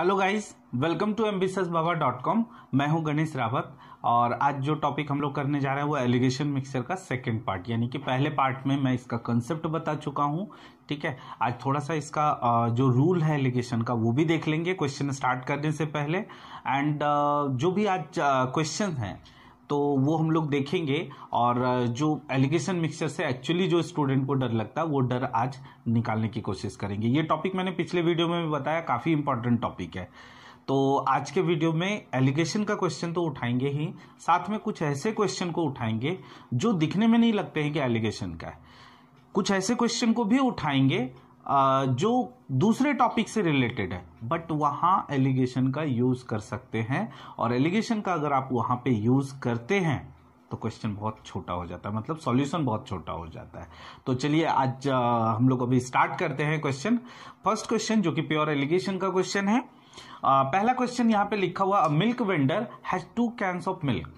Hello guys welcome to ambitious Baba dot com मैं हूं गणेश रावत और आज जो टॉपिक हम लोग करने जा रहे हैं वो एलिगेशन मिक्सचर का सेकंड पार्ट यानी कि पहले पार्ट में मैं इसका कंसेप्ट बता चुका हूं ठीक है आज थोड़ा सा इसका जो रूल है एलिगेशन का वो भी देख लेंगे क्वेश्चन स्टार्ट करने से पहले एंड जो भी आज क्वेश्चन हैं तो वो हम लोग देखेंगे और जो एलिगेशन मिक्सचर से एक्चुअली जो स्टूडेंट को डर लगता है वो डर आज निकालने की कोशिश करेंगे ये टॉपिक मैंने पिछले वीडियो में भी बताया काफ़ी इंपॉर्टेंट टॉपिक है तो आज के वीडियो में एलिगेशन का क्वेश्चन तो उठाएंगे ही साथ में कुछ ऐसे क्वेश्चन को उठाएंगे जो दिखने में नहीं लगते हैं कि एलिगेशन का है कुछ ऐसे क्वेश्चन को भी उठाएंगे जो दूसरे टॉपिक से रिलेटेड है बट वहां एलिगेशन का यूज़ कर सकते हैं और एलिगेशन का अगर आप वहां पे यूज़ करते हैं तो क्वेश्चन बहुत छोटा हो जाता है मतलब सॉल्यूशन बहुत छोटा हो जाता है तो चलिए आज हम लोग अभी स्टार्ट करते हैं क्वेश्चन फर्स्ट क्वेश्चन जो कि प्योर एलिगेशन का क्वेश्चन है आ, पहला क्वेश्चन यहाँ पे लिखा हुआ milk vendor has two cans of milk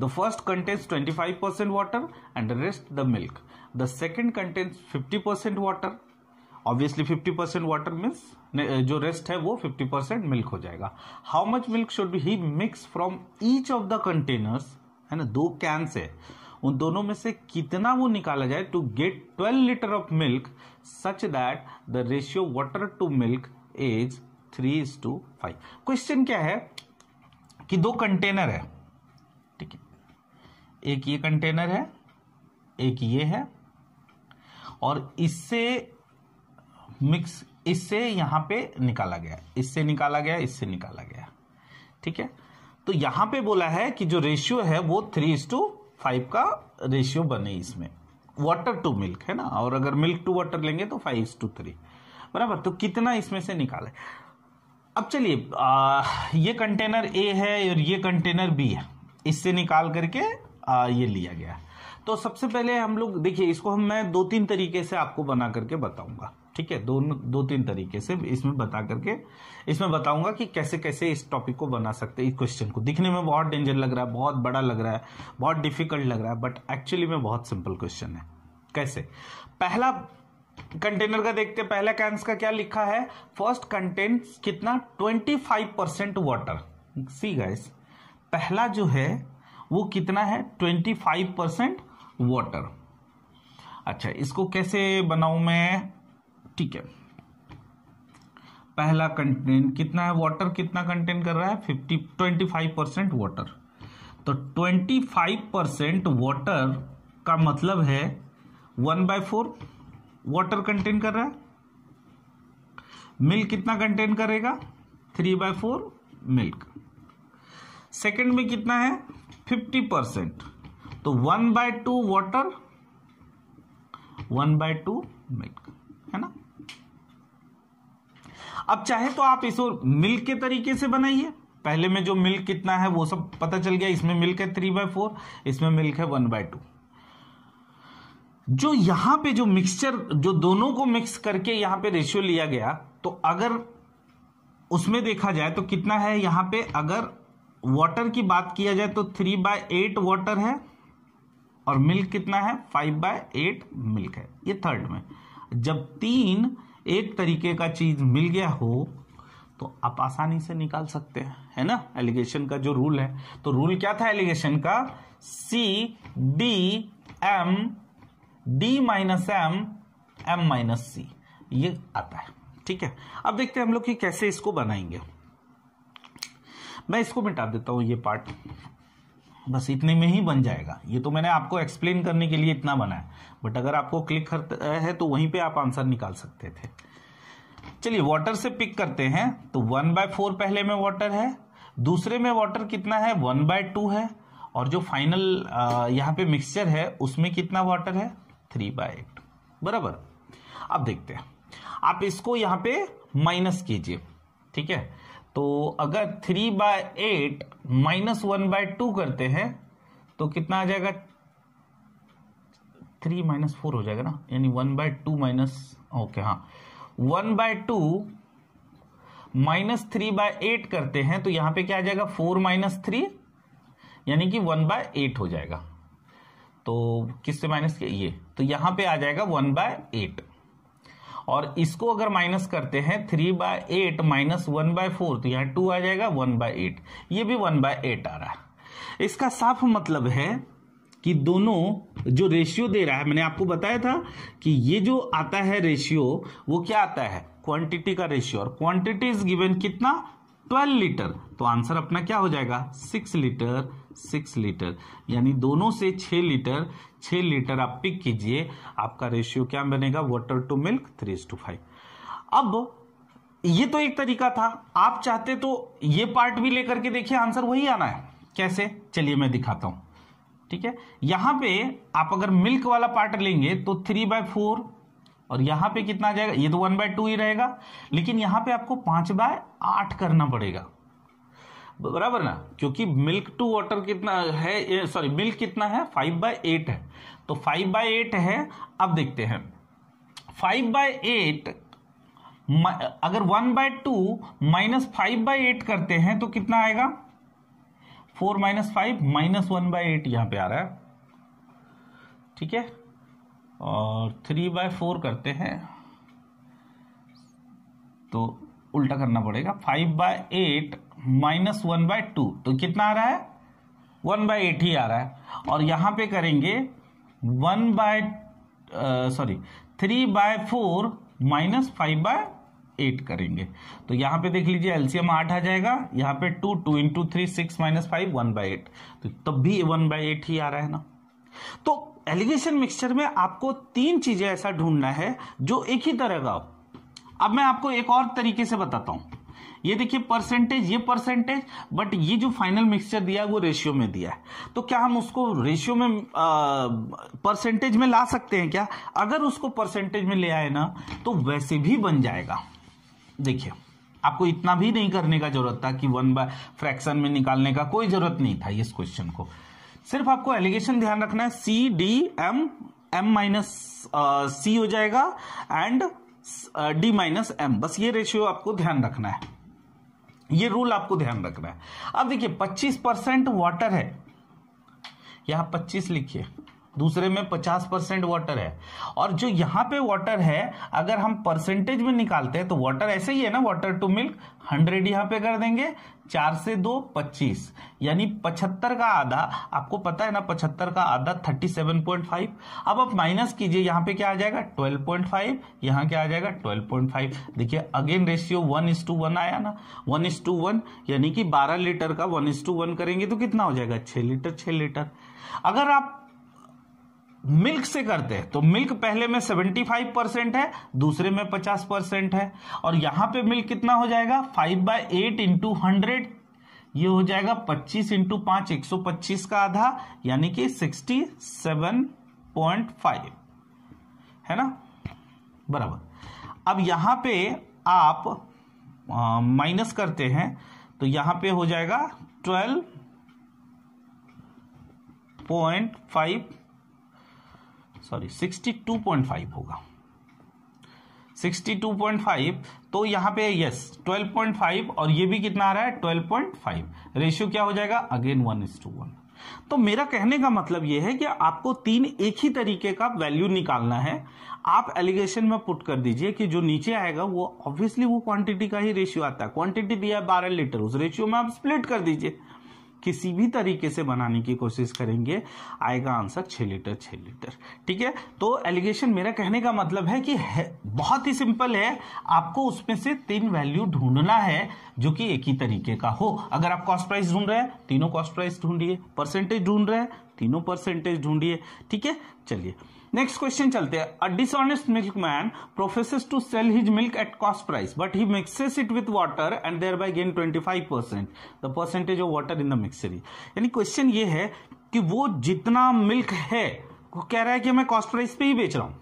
the first five 25% water and rest the milk the second fifty 50% water obviously 50 percent water means जो रेस्ट है वो 50 परसेंट मिल्क हो जाएगा how much milk should be he mix from each of the containers है ना दो can say उन दोनों में से कितना वो निकाला जाए to get 12 litre of milk such that the ratio water to milk is three is to five question क्या है कि दो कंटेनर है ठीक है एक ये कंटेनर है एक ये है और इससे मिक्स इससे यहाँ पे निकाला गया इससे निकाला गया इससे निकाला गया ठीक है तो यहाँ पे बोला है कि जो रेशियो है वो थ्री इज टू फाइव का रेशियो बने इसमें वाटर टू मिल्क है ना और अगर मिल्क टू वाटर लेंगे तो फाइव इज टू थ्री बराबर तो कितना इसमें से निकाले अब चलिए ये कंटेनर ए है और ये कंटेनर बी है इससे निकाल करके आ, ये लिया गया तो सबसे पहले हम लोग देखिए इसको हम मैं दो तीन तरीके से आपको बना करके बताऊंगा ठीक है दोनों दो तीन तरीके से इसमें बता करके इसमें बताऊंगा कि कैसे कैसे इस टॉपिक को बना सकते हैं इस क्वेश्चन को दिखने में बहुत डेंजर लग रहा है बहुत बड़ा लग रहा है बहुत डिफिकल्ट लग रहा है बट एक्चुअली में बहुत सिंपल क्वेश्चन है कैसे पहला कंटेनर का देखते पहला कैंस का क्या लिखा है फर्स्ट कंटेंट कितना twenty five percent water see guys पहला जो है वो कितना है ट्वेंटी फाइव परसेंट वाटर अच्छा इसको कैसे बनाऊं मैं ठीक है पहला कंटेंट कितना है वाटर कितना कंटेंट कर रहा है fifty twenty five percent water तो ट्वेंटी फाइव परसेंट वाटर का मतलब है one by four water contain कर रहा है मिल्क कितना कंटेन करेगा three by four milk second में कितना है फिफ्टी परसेंट तो one by two water one by two milk है ना अब चाहे तो आप इसे मिल्क के तरीके से बनाइए पहले में जो मिल्क कितना है वो सब पता चल गया इसमें मिल्क है थ्री बाय फोर इसमें मिल्क है वन बाय टू जो यहां पे जो मिक्सचर जो दोनों को मिक्स करके यहां पे रेशियो लिया गया तो अगर उसमें देखा जाए तो कितना है यहां पे अगर वाटर की बात किया जाए तो थ्री बाय एट वाटर है और मिल्क कितना है फाइव बाय एट मिल्क है ये थर्ड में जब तीन एक तरीके का चीज मिल गया हो तो आप आसानी से निकाल सकते हैं है ना एलिगेशन का जो रूल है तो रूल क्या था एलिगेशन का C D M D minus M M minus C ये आता है ठीक है अब देखते हैं हम लोग कि कैसे इसको बनाएंगे मैं इसको मिटा देता हूं ये पार्ट बस इतने में ही बन जाएगा ये तो मैंने आपको एक्सप्लेन करने के लिए इतना बनाया बट अगर आपको क्लिक करते है तो वहीं पे आप आंसर निकाल सकते थे चलिए वाटर से पिक करते हैं तो वन बाय फोर पहले में वाटर है दूसरे में वाटर कितना है वन बाय टू है और जो फाइनल यहाँ पे मिक्सचर है उसमें कितना वाटर है थ्री बाय एट बराबर अब देखते हैं आप इसको यहाँ पे माइनस कीजिए ठीक है तो अगर three by eight minus one by two करते हैं तो कितना आ जाएगा थ्री माइनस फोर हो जाएगा ना यानी one by two minus okay हाँ one by two minus three by eight करते हैं तो यहां पे क्या आ जाएगा फोर माइनस थ्री यानी कि वन बाय एट हो जाएगा तो किससे माइनस किया ये तो यहां पे आ जाएगा वन बाय एट और इसको अगर माइनस करते हैं three by eight minus one by four तो यहाँ टू आ जाएगा वन बाय एट ये भी वन बाय एट आ रहा है इसका साफ मतलब है कि दोनों जो रेशियो दे रहा है मैंने आपको बताया था कि ये जो आता है रेशियो वो क्या आता है क्वांटिटी का रेशियो और क्वांटिटी इज गिवेन कितना 12 लीटर तो आंसर अपना क्या हो जाएगा 6 लीटर 6 लीटर यानी दोनों से 6 लीटर छः लीटर आप पिक कीजिए आपका रेशियो क्या बनेगा water to milk three to five अब ये तो एक तरीका था आप चाहते तो ये पार्ट भी लेकर के देखिए आंसर वही आना है कैसे चलिए मैं दिखाता हूं ठीक है यहां पे आप अगर मिल्क वाला पार्ट लेंगे तो थ्री बाय फोर और यहां पे कितना आ जाएगा ये तो वन बाय टू ही रहेगा लेकिन यहां पे आपको पांच बाय आठ करना पड़ेगा बराबर ना क्योंकि मिल्क टू वाटर कितना है सॉरी मिल्क कितना है फाइव बाय एट है तो फाइव बाय एट है अब देखते हैं फाइव बाय एट अगर one by two minus five by eight करते हैं तो कितना आएगा four minus five minus one by eight यहां पर आ रहा है ठीक है और थ्री बाय फोर करते हैं तो उल्टा करना पड़ेगा five by eight minus one by two तो कितना आ रहा है वन बाय एट ही आ रहा है और यहां पे करेंगे one by sorry three by four minus five by eight करेंगे तो यहां पे देख लीजिए एलसीएम आठ आ जाएगा यहां पे two two into three six minus five one by eight तो तब भी वन बाय एट ही आ रहा है ना तो एलिगेशन मिक्सचर में आपको तीन चीजें ऐसा ढूंढना है जो एक ही तरह का अब मैं आपको एक और तरीके से बताता हूं ये देखिए परसेंटेज ये परसेंटेज बट ये जो फाइनल मिक्सचर दिया वो रेशियो में दिया है तो क्या हम उसको रेशियो में परसेंटेज में ला सकते हैं क्या अगर उसको परसेंटेज में ले आए ना तो वैसे भी बन जाएगा देखिए आपको इतना भी नहीं करने का जरूरत था कि वन बाय फ्रैक्शन में निकालने का कोई जरूरत नहीं था इस क्वेश्चन को सिर्फ आपको एलिगेशन ध्यान रखना है C D M M minus C हो जाएगा एंड डी माइनस एम बस ये रेशियो आपको ध्यान रखना है ये रूल आपको ध्यान रखना है अब देखिए 25 परसेंट वाटर है यहां 25 लिखिए दूसरे में 50 परसेंट वाटर है और जो यहाँ पे वाटर है अगर हम परसेंटेज में निकालते हैं तो वाटर ऐसे ही है ना वाटर टू मिल्क 100 यहाँ पे कर देंगे चार से दो 25 यानी 75 का आधा आपको पता है ना 75 का आधा 37.5 अब आप माइनस कीजिए यहाँ पे क्या आ जाएगा 12.5 यहाँ क्या आ जाएगा 12.5 देखिए again ratio one is to one आया ना वन इज टू वन यानी कि 12 लीटर का वन इज टू वन करेंगे तो कितना हो जाएगा 6 लीटर 6 लीटर अगर आप मिल्क से करते हैं तो मिल्क पहले में 75 परसेंट है दूसरे में 50 परसेंट है और यहां पे मिल्क कितना हो जाएगा 5 बाय एट इंटू हंड्रेड ये हो जाएगा 25 इंटू पांच एक का आधा यानी कि 67.5 है ना बराबर अब यहां पे आप माइनस करते हैं तो यहां पे हो जाएगा 12.5 sorry sixty two point five होगा सिक्सटी टू पॉइंट फाइव तो यहां पे यस ट्वेल्व पॉइंट फाइव और ये भी कितना आ रहा है ट्वेल्व पॉइंट फाइव रेशियो क्या हो जाएगा again one is to one तो मेरा कहने का मतलब यह है कि आपको तीन एक ही तरीके का वैल्यू निकालना है आप एलिगेशन में पुट कर दीजिए कि जो नीचे आएगा वो ऑब्वियसली वो क्वांटिटी का ही रेशियो आता है क्वांटिटी दिया है बारह लीटर उस रेशियो में आप स्प्लिट कर दीजिए किसी भी तरीके से बनाने की कोशिश करेंगे आएगा आंसर छः लीटर छः लीटर ठीक है तो एलिगेशन मेरा कहने का मतलब है कि है, बहुत ही सिंपल है आपको उसमें से तीन वैल्यू ढूंढना है जो कि एक ही तरीके का हो अगर आप कॉस्ट प्राइस ढूंढ रहे हैं तीनों कॉस्ट प्राइस ढूंढिए परसेंटेज ढूंढ रहे हैं तीनों परसेंटेज ढूंढिए ठीक है चलिए नेक्स्ट क्वेश्चन चलते हैं a dishonest milkman professes to sell his milk at cost price but he mixes it with water and thereby gain twenty five percent the percentage of water in the mixture यानी question ये है कि वो जितना milk है वो कह रहा है कि मैं कॉस्ट प्राइस पे ही बेच रहा हूं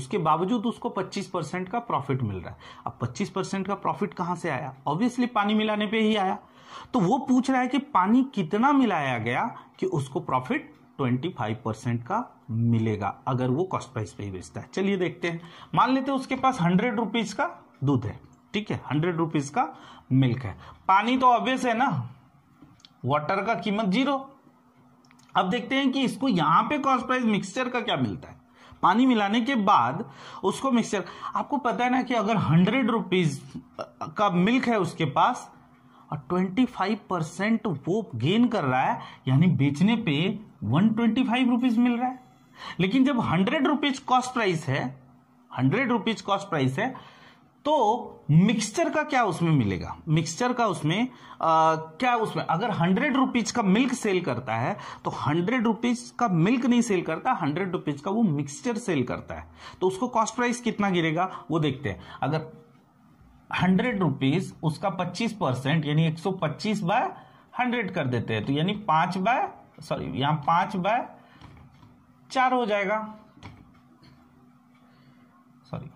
उसके बावजूद उसको 25 परसेंट का प्रॉफिट मिल रहा है अब 25 परसेंट का प्रॉफिट कहां से आया ऑब्वियसली पानी मिलाने पे ही आया तो वो पूछ रहा है कि पानी कितना मिलाया गया कि उसको प्रॉफिट 25 परसेंट का मिलेगा अगर वो कॉस्ट प्राइस पे ही बेचता है चलिए देखते हैं मान लेते हैं उसके पास हंड्रेड रुपीज का दूध है ठीक है हंड्रेड रुपीज का मिल्क है पानी तो ऑब्वियस है ना वाटर का कीमत जीरो अब देखते हैं कि इसको यहां पे कॉस्ट प्राइस मिक्सचर का क्या मिलता है पानी मिलाने के बाद उसको मिक्सचर आपको पता है ना कि अगर हंड्रेड रुपीज का मिल्क है उसके पास और 25 परसेंट वो गेन कर रहा है यानी बेचने पे वन ट्वेंटी फाइव रुपीज मिल रहा है लेकिन जब हंड्रेड रुपीज कॉस्ट प्राइस है हंड्रेड रुपीज कॉस्ट प्राइस है तो मिक्सचर का क्या उसमें मिलेगा मिक्सचर का उसमें आ, क्या उसमें अगर हंड्रेड रुपीज का मिल्क सेल करता है तो हंड्रेड रुपीज का मिल्क नहीं सेल करता हंड्रेड रुपीज का वो मिक्सचर सेल करता है तो उसको कॉस्ट प्राइस कितना गिरेगा वो देखते हैं अगर हंड्रेड रुपीज उसका पच्चीस परसेंट यानी एक सौ पच्चीस बाय हंड्रेड कर देते हैं तो यानी पांच बाय सॉरी यहां पांच बाय चार हो जाएगा सॉरी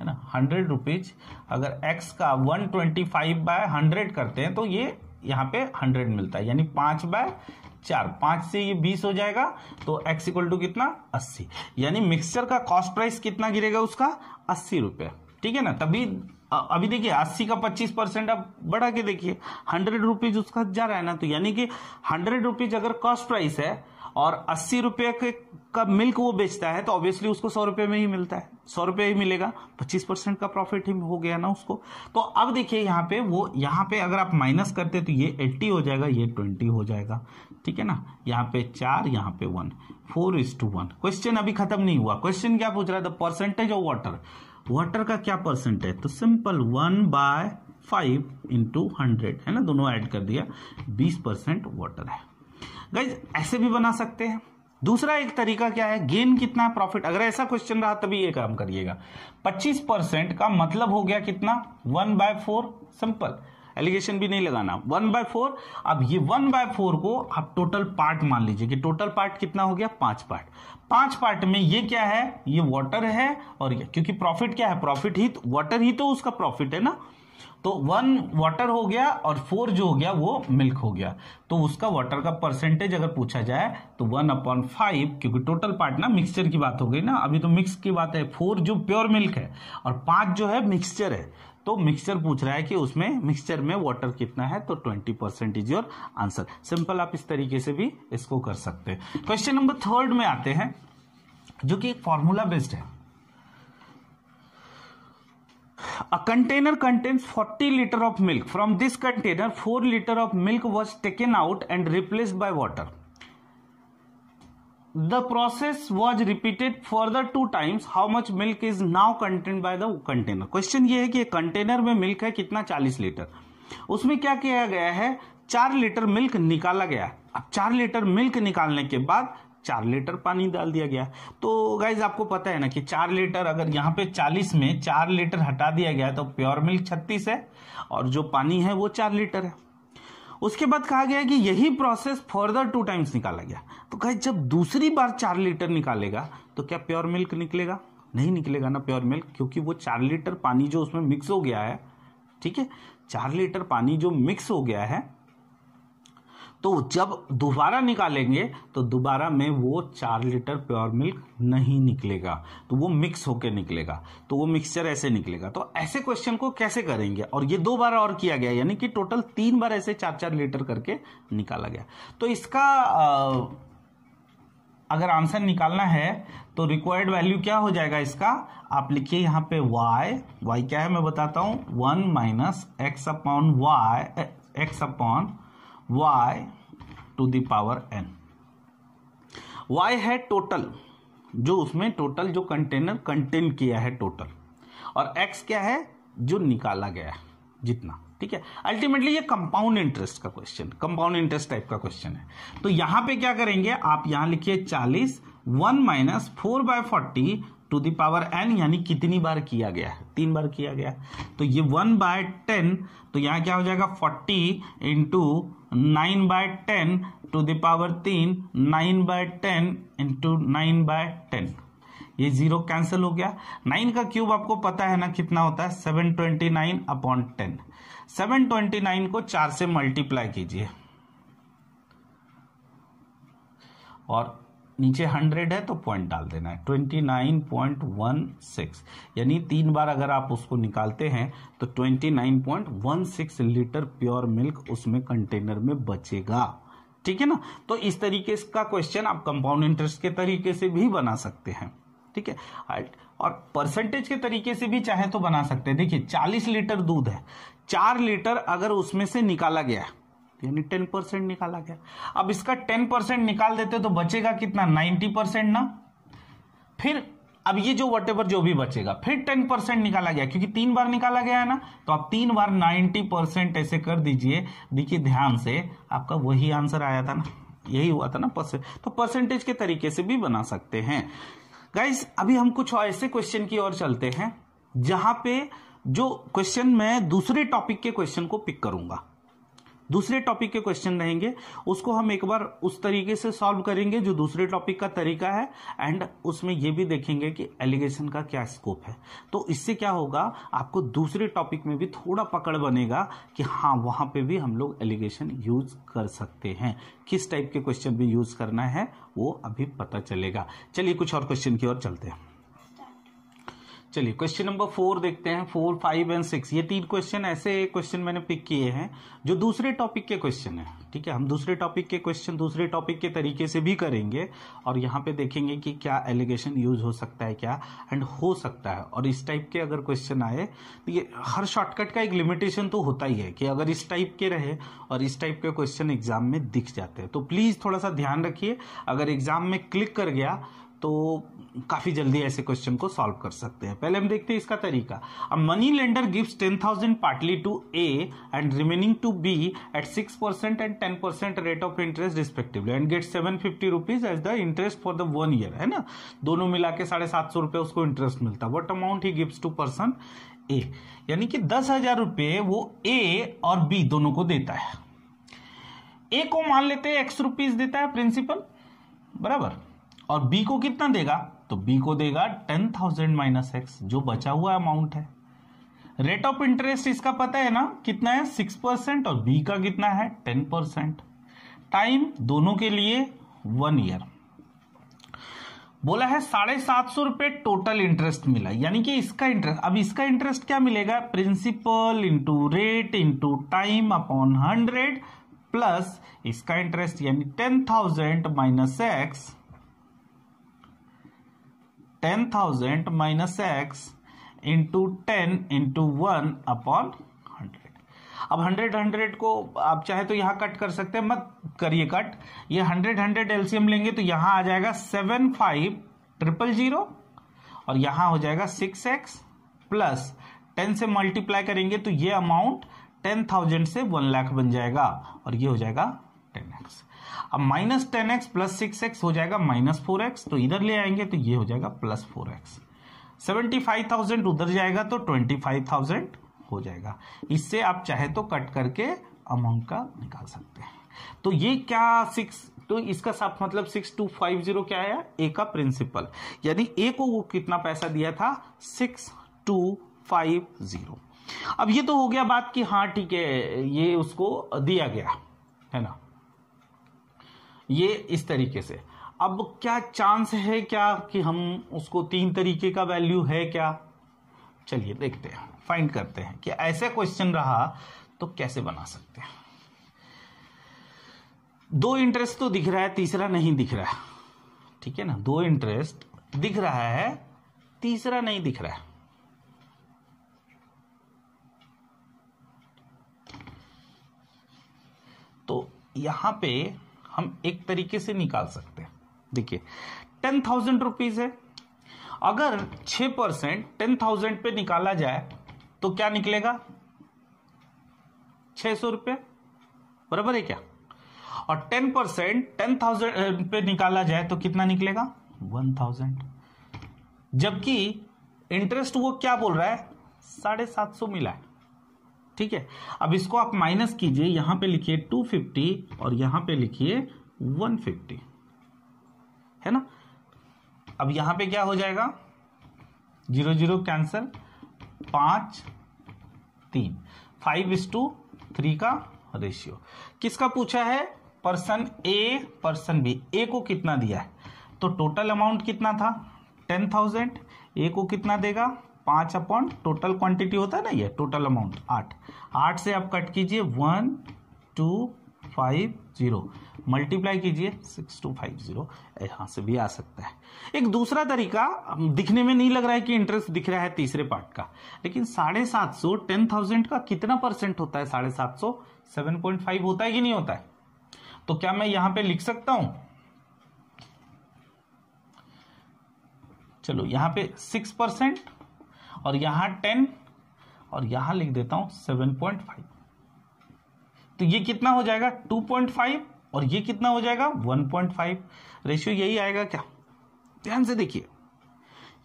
है ना हंड्रेड रुपीज अगर एक्स का one twenty five by hundred करते हैं तो ये यहां पे हंड्रेड मिलता है यानी पांच बाय चार पांच से ये बीस हो जाएगा तो एक्स इक्वल टू कितना अस्सी यानी मिक्सचर का कॉस्ट प्राइस कितना गिरेगा उसका अस्सी रुपये ठीक है ना तभी अभी देखिए अस्सी का पच्चीस परसेंट आप बढ़ा के देखिए हंड्रेड रुपीज उसका जा रहा है ना तो यानी कि हंड्रेड रुपीज अगर कॉस्ट प्राइस है और अस्सी रुपये का मिल्क वो बेचता है तो ऑब्वियसली उसको सौ रुपये में ही मिलता है सौ रुपये ही मिलेगा पच्चीस परसेंट का प्रॉफिट ही हो गया ना उसको तो अब देखिए यहाँ पे वो यहाँ पे अगर आप माइनस करते तो ये एट्टी हो जाएगा ये ट्वेंटी हो जाएगा ठीक है ना यहाँ पे चार यहाँ पे one four is to one question अभी खत्म नहीं हुआ क्वेश्चन क्या पूछ रहा है the percentage of water water का क्या परसेंट है तो simple one by five into hundred है ना दोनों ऐड कर दिया बीस परसेंट वाटर है गाइज ऐसे भी बना सकते हैं दूसरा एक तरीका क्या है गेन कितना है प्रॉफिट अगर ऐसा क्वेश्चन रहा तभी ये काम करिएगा 25 परसेंट का मतलब हो गया कितना one by four simple alligation भी नहीं लगाना वन बाय फोर अब ये वन बाय फोर को आप टोटल पार्ट मान लीजिए कि टोटल पार्ट कितना हो गया पांच पार्ट पांच पार्ट में ये क्या है ये वाटर है और ये क्योंकि प्रॉफिट क्या है प्रॉफिट ही वाटर तो, ही तो उसका प्रॉफिट है ना तो वन वाटर हो गया और फोर जो हो गया वो मिल्क हो गया तो उसका वाटर का परसेंटेज अगर पूछा जाए तो वन अपॉन फाइव क्योंकि टोटल पार्ट ना मिक्सचर की बात हो गई ना अभी तो मिक्स की बात है फोर जो प्योर मिल्क है और पांच जो है मिक्सचर है तो मिक्सचर पूछ रहा है कि उसमें मिक्सचर में वाटर कितना है तो twenty percent is your answer simple आप इस तरीके से भी इसको कर सकते हैं क्वेश्चन नंबर थर्ड में आते हैं जो कि एक फॉर्मूला बेस्ड है a container contains 40 litre of milk from this container 4 litre of milk was taken out and replace by water. the process was repeated further two times how much milk is now contained by the container question ये है कि container में milk है कितना चालीस litre उसमें क्या किया गया है चार लीटर मिल्क निकाला गया अब चार लीटर मिल्क निकालने के बाद चार लीटर पानी डाल दिया गया तो गाइज आपको पता है ना कि चार लीटर अगर यहाँ पे चालीस में चार लीटर हटा दिया गया तो प्योर मिल्क छत्तीस है और जो पानी है वो चार लीटर है उसके बाद कहा गया कि यही प्रोसेस फर्दर टू टाइम्स निकाला गया तो कहे जब दूसरी बार चार लीटर निकालेगा तो क्या प्योर मिल्क निकलेगा नहीं निकलेगा ना प्योर मिल्क क्योंकि वो चार लीटर पानी जो उसमें मिक्स हो गया है ठीक है चार लीटर पानी जो मिक्स हो गया है तो जब दोबारा निकालेंगे तो दोबारा में वो चार लीटर प्योर मिल्क नहीं निकलेगा तो वो मिक्स होकर निकलेगा तो वो मिक्सचर ऐसे निकलेगा तो ऐसे क्वेश्चन को कैसे करेंगे और ये दो बार और किया गया यानी कि टोटल तीन बार ऐसे चार चार लीटर करके निकाला गया तो इसका आ, अगर आंसर निकालना है तो रिक्वायर्ड वैल्यू क्या हो जाएगा इसका आप लिखिए यहां पे y y क्या है मैं बताता हूं one minus X upon Y X upon Y to the power N Y है टोटल जो उसमें टोटल जो कंटेनर कंटेन किया है टोटल और एक्स क्या है जो निकाला गया है जितना ठीक है अल्टीमेटली ये कंपाउंड इंटरेस्ट का क्वेश्चन कंपाउंड इंटरेस्ट टाइप का क्वेश्चन है तो यहां पे क्या करेंगे आप यहां लिखिए चालीस one minus four by forty to the power N यानी कितनी बार किया गया है तीन बार किया गया तो ये वन बाय टेन तो यहाँ क्या हो जाएगा forty into nine by ten to the power तीन nine by ten into nine by ten ये जीरो कैंसिल हो गया नाइन का क्यूब आपको पता है ना कितना होता है seven twenty nine upon ten seven twenty nine को चार से मल्टीप्लाई कीजिए और नीचे हंड्रेड है तो पॉइंट डाल देना है twenty nine point one six यानी तीन बार अगर आप उसको निकालते हैं तो twenty nine point one six litre pure milk उसमें कंटेनर में बचेगा ठीक है ना तो इस तरीके का क्वेश्चन आप कंपाउंड इंटरेस्ट के तरीके से भी बना सकते हैं ठीक है और परसेंटेज के तरीके से भी चाहे तो बना सकते हैं देखिए 40 लीटर दूध है चार लीटर अगर उसमें से निकाला गया है यानी टेन परसेंट निकाला गया अब इसका टेन परसेंट निकाल देते तो बचेगा कितना नाइन्टी परसेंट ना फिर अब ये जो वट जो भी बचेगा फिर टेन परसेंट निकाला गया क्योंकि तीन बार निकाला गया है ना तो आप तीन बार नाइन्टी परसेंट ऐसे कर दीजिए देखिए ध्यान से आपका वही आंसर आया था ना यही हुआ था ना परसेंट तो परसेंटेज के तरीके से भी बना सकते हैं गाइज अभी हम कुछ ऐसे क्वेश्चन की ओर चलते हैं जहां पे जो क्वेश्चन मैं दूसरे टॉपिक के क्वेश्चन को पिक करूंगा दूसरे टॉपिक के क्वेश्चन रहेंगे उसको हम एक बार उस तरीके से सॉल्व करेंगे जो दूसरे टॉपिक का तरीका है एंड उसमें ये भी देखेंगे कि एलिगेशन का क्या स्कोप है तो इससे क्या होगा आपको दूसरे टॉपिक में भी थोड़ा पकड़ बनेगा कि हाँ वहाँ पे भी हम लोग एलिगेशन यूज कर सकते हैं किस टाइप के क्वेश्चन भी यूज करना है वो अभी पता चलेगा चलिए कुछ और क्वेश्चन की ओर चलते हैं चलिए क्वेश्चन नंबर फोर देखते हैं फोर फाइव एंड सिक्स ये तीन क्वेश्चन ऐसे क्वेश्चन मैंने पिक किए हैं जो दूसरे टॉपिक के क्वेश्चन है ठीक है हम दूसरे टॉपिक के क्वेश्चन दूसरे टॉपिक के तरीके से भी करेंगे और यहाँ पे देखेंगे कि क्या एलिगेशन यूज हो सकता है क्या एंड हो सकता है और इस टाइप के अगर क्वेश्चन आए तो ये हर शॉर्टकट का एक लिमिटेशन तो होता ही है कि अगर इस टाइप के रहे और इस टाइप के क्वेश्चन एग्जाम में दिख जाते हैं तो प्लीज़ थोड़ा सा ध्यान रखिए अगर एग्जाम में क्लिक कर गया तो काफ़ी जल्दी ऐसे क्वेश्चन को सॉल्व कर सकते हैं पहले हम देखते हैं इसका तरीका अब money lender gives ten thousand partly to A and remaining to B at six percent and ten percent rate of interest respectively and get seven fifty rupees as the interest for the one year है ना दोनों मिला के साढ़े सात सौ रुपये उसको इंटरेस्ट मिलता है what amount he gives to person A यानी कि दस हजार रुपये वो ए और बी दोनों को देता है ए को मान लेते हैं एक्स रुपीज देता है प्रिंसिपल बराबर और बी को कितना देगा तो बी को देगा टेन थाउजेंड माइनस एक्स जो बचा हुआ अमाउंट है रेट ऑफ इंटरेस्ट इसका पता है ना कितना है सिक्स परसेंट और बी का कितना है टेन परसेंट टाइम दोनों के लिए वन ईयर बोला है साढ़े सात सौ रुपए टोटल इंटरेस्ट मिला यानी कि इसका इंटरेस्ट अब इसका इंटरेस्ट क्या मिलेगा principal into rate into time upon hundred plus इसका इंटरेस्ट यानी ten thousand minus X ten thousand minus X into ten into one upon hundred अब हंड्रेड हंड्रेड को आप चाहे तो यहां कट कर सकते हैं मत करिए कट ये हंड्रेड हंड्रेड एलसीएम लेंगे तो यहां आ जाएगा सेवन फाइव ट्रिपल जीरो और यहां हो जाएगा सिक्स एक्स प्लस टेन से मल्टीप्लाई करेंगे तो ये अमाउंट टेन थाउजेंड से वन लाख बन जाएगा और ये हो जाएगा टेन एक्स अब minus ten X plus six X हो जाएगा माइनस फोर एक्स तो इधर ले आएंगे तो ये हो जाएगा plus four X seventy five thousand उधर जाएगा तो ट्वेंटी फाइव थाउजेंड हो जाएगा इससे आप चाहे तो कट करके अमाउंट का निकाल सकते हैं तो ये क्या सिक्स तो इसका साफ मतलब सिक्स टू फाइव जीरो क्या है ए का प्रिंसिपल यानी ए को वो कितना पैसा दिया था सिक्स टू फाइव जीरो अब ये तो हो गया बात कि हाँ ठीक है ये उसको दिया गया है ना ये इस तरीके से अब क्या चांस है क्या कि हम उसको तीन तरीके का वैल्यू है क्या चलिए देखते हैं फाइंड करते हैं कि ऐसे क्वेश्चन रहा तो कैसे बना सकते हैं दो इंटरेस्ट तो दिख रहा है तीसरा नहीं दिख रहा है ठीक है ना दो इंटरेस्ट दिख रहा है तीसरा नहीं दिख रहा है तो यहां पे हम एक तरीके से निकाल सकते हैं देखिए टेन थाउजेंड रुपीज है अगर छ परसेंट टेन थाउजेंड पे निकाला जाए तो क्या निकलेगा छह सौ रुपये बराबर है क्या और टेन परसेंट टेन थाउजेंड पे निकाला जाए तो कितना निकलेगा वन थाउजेंड जबकि इंटरेस्ट वो क्या बोल रहा है साढ़े सात सौ मिला है ठीक है अब इसको आप माइनस कीजिए यहां पे लिखिए टू फिफ्टी और यहां पे लिखिए वन फिफ्टी है ना अब यहां पे क्या हो जाएगा जीरो जीरो कैंसल पांच तीन फाइव इज टू थ्री का रेशियो किसका पूछा है person A person B A को कितना दिया है तो टोटल अमाउंट कितना था टेन थाउजेंड ए को कितना देगा पाँच अपॉन टोटल क्वांटिटी होता है ना ये टोटल अमाउंट आठ आठ से आप कट कीजिए one two five zero multiply कीजिए सिक्स टू फाइव जीरो यहाँ से भी आ सकता है एक दूसरा तरीका दिखने में नहीं लग रहा है कि इंटरेस्ट दिख रहा है तीसरे पार्ट का लेकिन साढ़े सात सौ टेन थाउजेंड का कितना परसेंट होता है साढ़े सात सौ सेवन पॉइंट फाइव होता है कि नहीं होता है तो क्या मैं यहाँ पे लिख सकता हूँ चलो यहाँ पे सिक्स परसेंट और यहां टेन और यहां लिख देता हूं सेवन पॉइंट फाइव तो ये कितना हो जाएगा टू पॉइंट फाइव और ये कितना हो जाएगा वन पॉइंट फाइव रेशियो यही आएगा क्या ध्यान से देखिए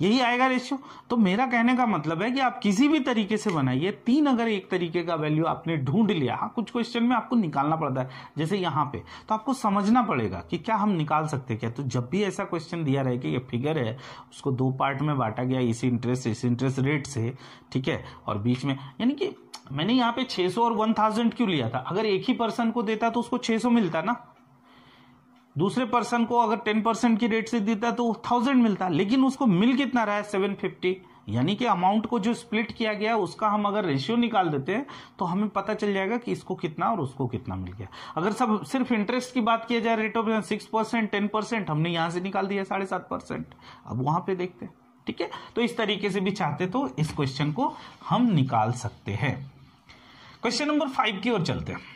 यही आएगा रेशियो तो मेरा कहने का मतलब है कि आप किसी भी तरीके से बनाइए तीन अगर एक तरीके का वैल्यू आपने ढूंढ लिया हाँ कुछ क्वेश्चन में आपको निकालना पड़ता है जैसे यहाँ पे तो आपको समझना पड़ेगा कि क्या हम निकाल सकते क्या तो जब भी ऐसा क्वेश्चन दिया रहे कि ये फिगर है उसको दो पार्ट में बांटा गया इसी इंटरेस्ट इस इंटरेस्ट रेट से ठीक है और बीच में यानी कि मैंने यहाँ पे 600 और 1000 क्यों लिया था अगर एक ही पर्सन को देता तो उसको 600 मिलता ना दूसरे पर्सन को अगर टेन परसेंट की रेट से देता है तो थाउजेंड मिलता है लेकिन उसको मिल कितना रहा है सेवन फिफ्टी यानी कि अमाउंट को जो स्प्लिट किया गया उसका हम अगर रेशियो निकाल देते हैं तो हमें पता चल जाएगा कि इसको कितना और उसको कितना मिल गया अगर सब सिर्फ इंटरेस्ट की बात किया जाए rate of six percent ten percent हमने यहां से निकाल दिया साढ़े सात परसेंट अब वहां पे देखते हैं ठीक है तो इस तरीके से भी चाहते तो इस क्वेश्चन को हम निकाल सकते हैं क्वेश्चन नंबर फाइव की ओर चलते हैं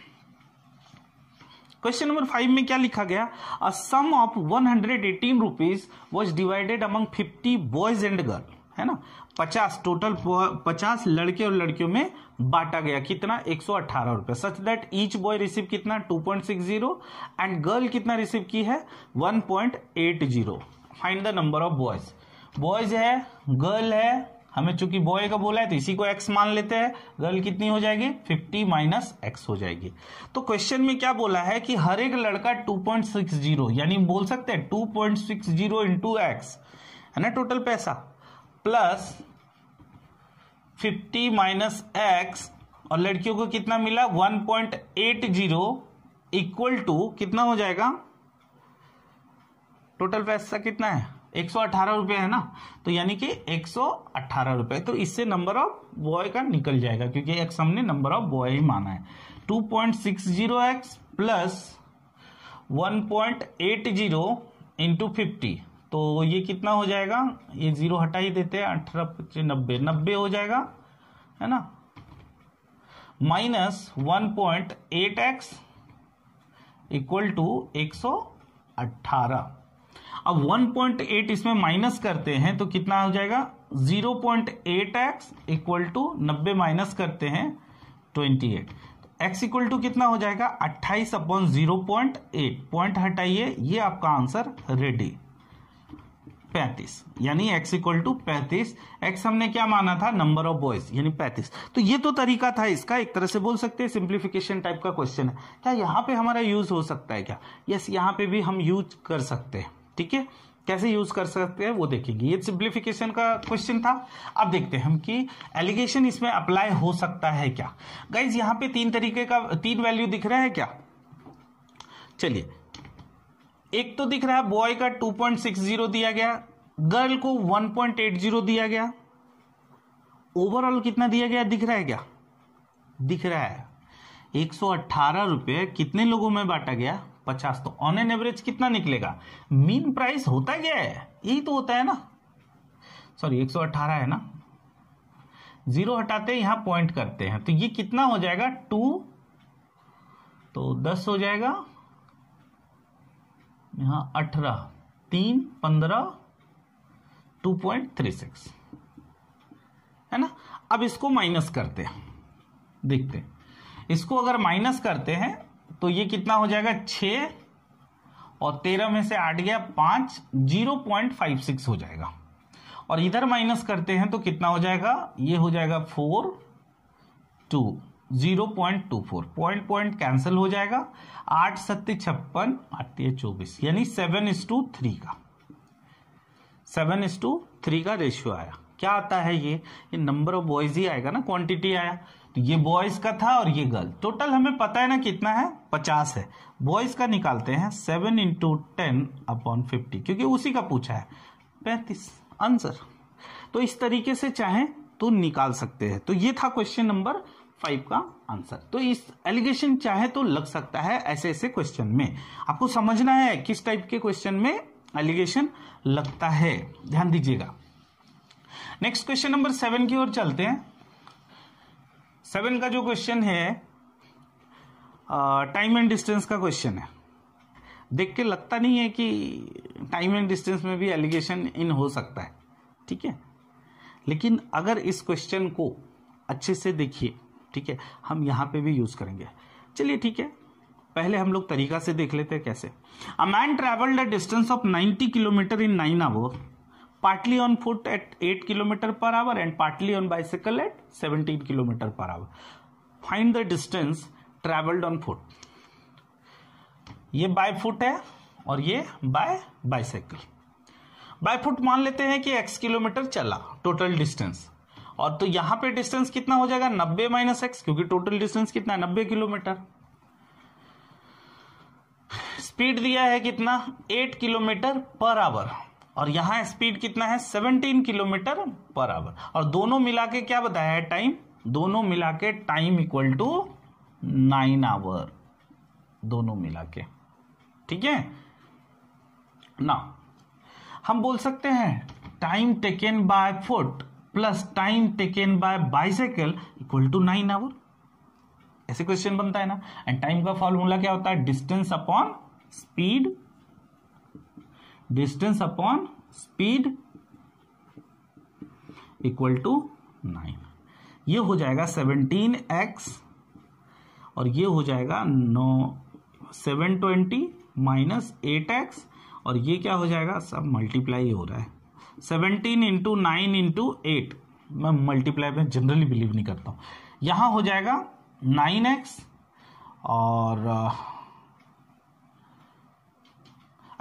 क्वेश्चन नंबर फाइव में क्या लिखा गया a sum of one hundred eighteen rupees was divided among fifty boys and girl है ना पचास टोटल पचास लड़के और लड़कियों में बांटा गया कितना एक सौ अट्ठारह रुपए such that each boy receive कितना two point six zero and girl कितना रिसीव की है one point eight zero find the number of boys boys है गर्ल है हमें चूंकि बॉय का बोला है तो इसी को एक्स मान लेते हैं गर्ल कितनी हो जाएगी 50 माइनस एक्स हो जाएगी तो क्वेश्चन में क्या बोला है कि हर एक लड़का 2.60 यानी बोल सकते हैं 2.60 point six zero into X है ना टोटल पैसा प्लस 50 माइनस एक्स और लड़कियों को कितना मिला 1.80 पॉइंट इक्वल टू कितना हो जाएगा टोटल पैसा कितना है एक सौ अठारह रुपए है ना तो यानी कि एक सौ अठारह रुपए तो इससे नंबर ऑफ बॉय का निकल जाएगा क्योंकि एक्स हमने नंबर ऑफ बॉय ही माना है two point six zero X plus one point eight zero into fifty तो ये कितना हो जाएगा ये जीरो हटा ही देते हैं अठारह पच्चीस नब्बे नब्बे हो जाएगा है ना minus one point eight X equal to एक सौ अठारह अब 1.8 इसमें माइनस करते हैं तो कितना हो जाएगा 0.8x point eight X equal to नब्बे माइनस करते हैं 28 एक्स इक्वल टू कितना हो जाएगा 28 upon zero point eight point हटाइए ये आपका आंसर रेडी 35 यानी x इक्वल टू पैंतीस एक्स हमने क्या माना था नंबर ऑफ बॉयज यानी 35 तो ये तो तरीका था इसका एक तरह से बोल सकते हैं सिंप्लीफिकेशन टाइप का क्वेश्चन है क्या यहाँ पे हमारा यूज हो सकता है क्या यस यहाँ पे भी हम यूज कर सकते हैं ठीक है कैसे यूज कर सकते हैं वो देखेंगे ये सिंप्लीफिकेशन का क्वेश्चन था अब देखते हैं हम कि एलिगेशन इसमें अप्लाई हो सकता है क्या गाइज यहां पे तीन तरीके का तीन वैल्यू दिख रहा है क्या चलिए एक तो दिख रहा है बॉय का 2.60 दिया गया गर्ल को 1.80 दिया गया ओवरऑल कितना दिया गया दिख रहा है क्या दिख रहा है एक सौ कितने लोगों में बांटा गया पचास तो ऑन एन एवरेज कितना निकलेगा मीन प्राइस होता क्या है यही तो होता है ना सॉरी एक सौ अट्ठारह है ना जीरो हटाते यहां पॉइंट करते हैं तो ये कितना हो जाएगा टू तो दस हो जाएगा यहां अठारह तीन पंद्रह टू पॉइंट थ्री सिक्स है ना अब इसको माइनस करते हैं देखते हैं इसको अगर माइनस करते हैं तो ये कितना हो जाएगा छ और तेरह में से आठ गया पांच जीरो पॉइंट फाइव सिक्स हो जाएगा और इधर माइनस करते हैं तो कितना हो जाएगा ये हो जाएगा four two zero point two four point point cancel हो जाएगा आठ सत्य छप्पन आठ चौबीस यानी सेवन इस टू थ्री का सेवन इस टू थ्री का रेशियो आया क्या आता है ये ये नंबर ऑफ बॉयज ही आएगा ना क्वांटिटी आया तो ये बॉयज का था और ये गर्ल टोटल हमें पता है ना कितना है पचास है बॉयज का निकालते हैं seven into ten upon fifty क्योंकि उसी का पूछा है पैंतीस आंसर तो इस तरीके से चाहे तो निकाल सकते हैं तो ये था क्वेश्चन नंबर फाइव का आंसर तो इस एलिगेशन चाहे तो लग सकता है ऐसे ऐसे क्वेश्चन में आपको समझना है किस टाइप के क्वेश्चन में एलिगेशन लगता है ध्यान दीजिएगा नेक्स्ट क्वेश्चन नंबर सेवन की ओर चलते हैं सेवन का जो क्वेश्चन है टाइम एंड डिस्टेंस का क्वेश्चन है देख के लगता नहीं है कि टाइम एंड डिस्टेंस में भी एलिगेशन इन हो सकता है ठीक है लेकिन अगर इस क्वेश्चन को अच्छे से देखिए ठीक है हम यहाँ पे भी यूज़ करेंगे चलिए ठीक है पहले हम लोग तरीका से देख लेते हैं कैसे a man travelled a distance of 90 kilometre in nine hour partly on foot at eight kilometre per hour and partly on bicycle at seventeen kilometre per hour find the distance travelled on foot ये by foot है और ये bye bicycle by foot मान लेते हैं कि x kilometre चला total distance और तो यहां पे डिस्टेंस कितना हो जाएगा 90 माइनस एक्स क्योंकि टोटल डिस्टेंस कितना है 90 किलोमीटर स्पीड दिया है कितना 8 किलोमीटर पर आवर और यहां स्पीड कितना है 17 किलोमीटर पर आवर और दोनों मिला के क्या बताया है टाइम दोनों मिला के time equal to nine hour दोनों मिला के ठीक है ना हम बोल सकते हैं time taken by foot plus time taken by bicycle equal to nine hour ऐसे क्वेश्चन बनता है ना एंड टाइम का फॉर्मूला क्या होता है distance upon speed distance upon speed equal to nine ये हो जाएगा सेवनटीन एक्स और ये हो जाएगा नौ seven twenty minus eight X और ये क्या हो जाएगा सब मल्टीप्लाई हो रहा है seventeen into nine into eight मैं मल्टीप्लाई में जनरली बिलीव नहीं करता हूँ यहाँ हो जाएगा नाइन एक्स और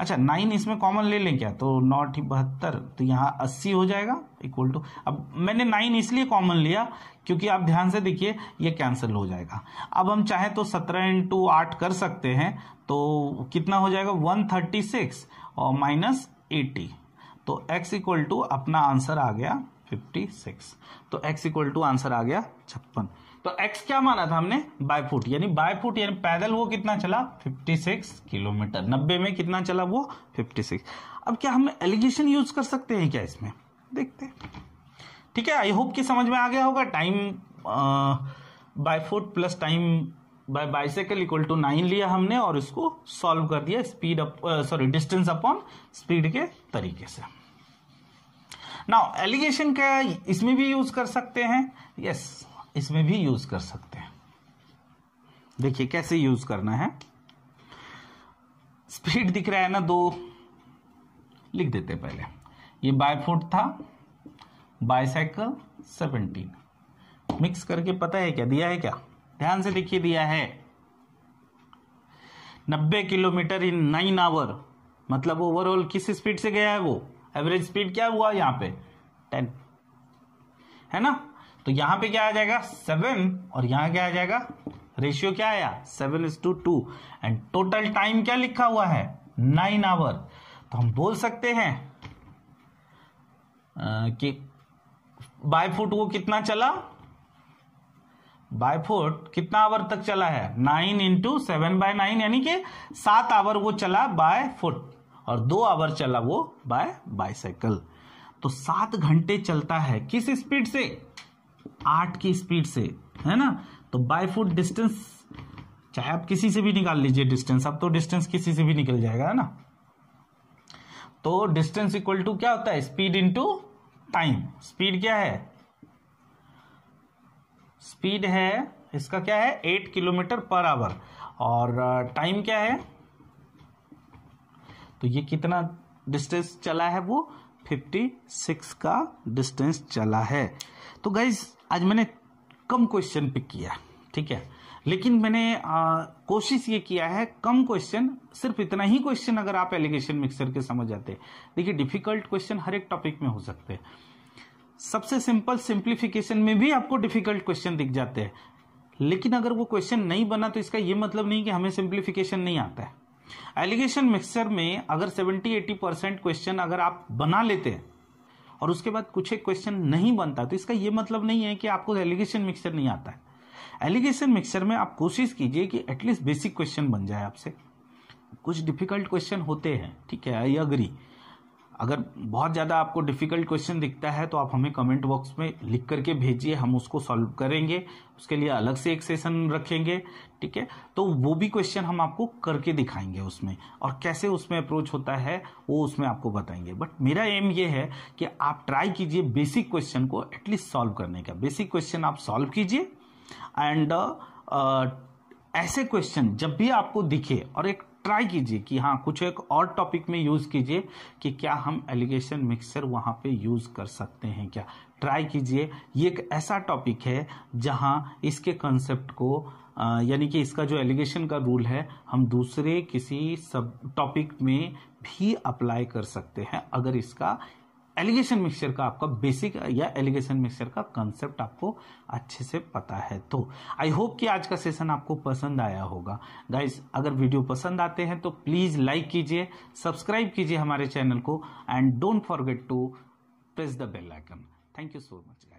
अच्छा नाइन इसमें कॉमन ले लें क्या तो नॉट बहत्तर तो यहाँ अस्सी हो जाएगा इक्वल टू अब मैंने नाइन इसलिए कॉमन लिया क्योंकि आप ध्यान से देखिए ये कैंसिल हो जाएगा अब हम चाहे तो सत्रह इंटू आठ कर सकते हैं तो कितना हो जाएगा वन थर्टी सिक्स और माइनस एटी तो एक्स इक्वल टू अपना आंसर आ गया फिफ्टी सिक्स तो एक्स इक्वल टू आंसर आ गया छप्पन तो x क्या माना था हमने बाय फुट यानी बाय फुट यानी पैदल वो कितना चला 56 किलोमीटर 90 में कितना चला वो 56 अब क्या हम एलिगेशन यूज कर सकते हैं क्या इसमें देखते ठीक है आई होप कि समझ में आ गया होगा time by foot plus time by bicycle equal to nine लिया हमने और इसको सॉल्व कर दिया speed up sorry distance upon speed के तरीके से नाउ एलिगेशन क्या इसमें भी यूज कर सकते हैं यस yes. इसमें भी यूज़ कर सकते हैं देखिए कैसे यूज़ करना है स्पीड दिख रहा है ना दो लिख देते हैं पहले ये बाय फुट था बाईसाइकिल सेवनटीन मिक्स करके पता है क्या दिया है क्या ध्यान से देखिए दिया है नब्बे किलोमीटर इन नाइन आवर मतलब ओवरऑल किस स्पीड से गया है वो एवरेज स्पीड क्या हुआ यहां पे टेन है ना तो यहां पे क्या आ जाएगा सेवन और यहां क्या आ जाएगा रेशियो क्या आया seven is to two and total time क्या लिखा हुआ है नाइन आवर तो हम बोल सकते हैं कि बाय फुट वो कितना चला बाय फुट कितना आवर तक चला है nine into seven by nine यानी कि सात आवर वो चला बाय फुट और दो आवर चला वो बाय बाईसाइकिल तो सात घंटे चलता है किस स्पीड से आठ की स्पीड से है ना तो बाय फुट डिस्टेंस चाहे आप किसी से भी निकाल लीजिए डिस्टेंस अब तो डिस्टेंस किसी से भी निकल जाएगा है ना तो डिस्टेंस इक्वल टू क्या होता है स्पीड इंटू टाइम स्पीड क्या है स्पीड है इसका क्या है एट किलोमीटर पर आवर और टाइम क्या है तो ये कितना डिस्टेंस चला है वो फिफ्टी सिक्स का डिस्टेंस चला है तो गाइज आज मैंने कम क्वेश्चन पिक किया ठीक है लेकिन मैंने कोशिश ये किया है कम क्वेश्चन सिर्फ इतना ही क्वेश्चन अगर आप एलिगेशन मिक्सर के समझ जाते देखिए डिफिकल्ट क्वेश्चन हर एक टॉपिक में हो सकते हैं सबसे सिंपल सिंप्लीफिकेशन में भी आपको डिफिकल्ट क्वेश्चन दिख जाते हैं लेकिन अगर वो क्वेश्चन नहीं बना तो इसका ये मतलब नहीं कि हमें सिंप्लीफिकेशन नहीं आता है एलिगेशन मिक्सर में अगर 70-80 परसेंट क्वेश्चन अगर आप बना लेते हैं और उसके बाद कुछ एक क्वेश्चन नहीं बनता तो इसका ये मतलब नहीं है कि आपको एलिगेशन मिक्सचर नहीं आता है एलिगेशन मिक्सचर में आप कोशिश कीजिए कि एटलीस्ट बेसिक क्वेश्चन बन जाए आपसे कुछ डिफिकल्ट क्वेश्चन होते हैं ठीक है आई अग्री अगर बहुत ज़्यादा आपको डिफ़िकल्ट क्वेश्चन दिखता है तो आप हमें कमेंट बॉक्स में लिख करके भेजिए हम उसको सॉल्व करेंगे उसके लिए अलग से एक सेशन रखेंगे ठीक है तो वो भी क्वेश्चन हम आपको करके दिखाएंगे उसमें और कैसे उसमें अप्रोच होता है वो उसमें आपको बताएंगे बट मेरा एम ये है कि आप ट्राई कीजिए बेसिक क्वेश्चन को एटलीस्ट सॉल्व करने का बेसिक क्वेश्चन आप सॉल्व कीजिए एंड uh, ऐसे क्वेश्चन जब भी आपको दिखे और एक ट्राई कीजिए कि हाँ कुछ एक और टॉपिक में यूज़ कीजिए कि क्या हम एलिगेशन मिक्सर वहाँ पे यूज़ कर सकते हैं क्या ट्राई कीजिए ये एक ऐसा टॉपिक है जहाँ इसके कंसेप्ट को यानी कि इसका जो एलिगेशन का रूल है हम दूसरे किसी सब टॉपिक में भी अप्लाई कर सकते हैं अगर इसका एलिगेशन मिक्सचर का आपका बेसिक या एलिगेशन मिक्सचर का कंसेप्ट आपको अच्छे से पता है तो आई होप कि आज का सेशन आपको पसंद आया होगा गाइज अगर वीडियो पसंद आते हैं तो प्लीज़ लाइक कीजिए सब्सक्राइब कीजिए हमारे चैनल को and don't forget to press the bell icon thank you so much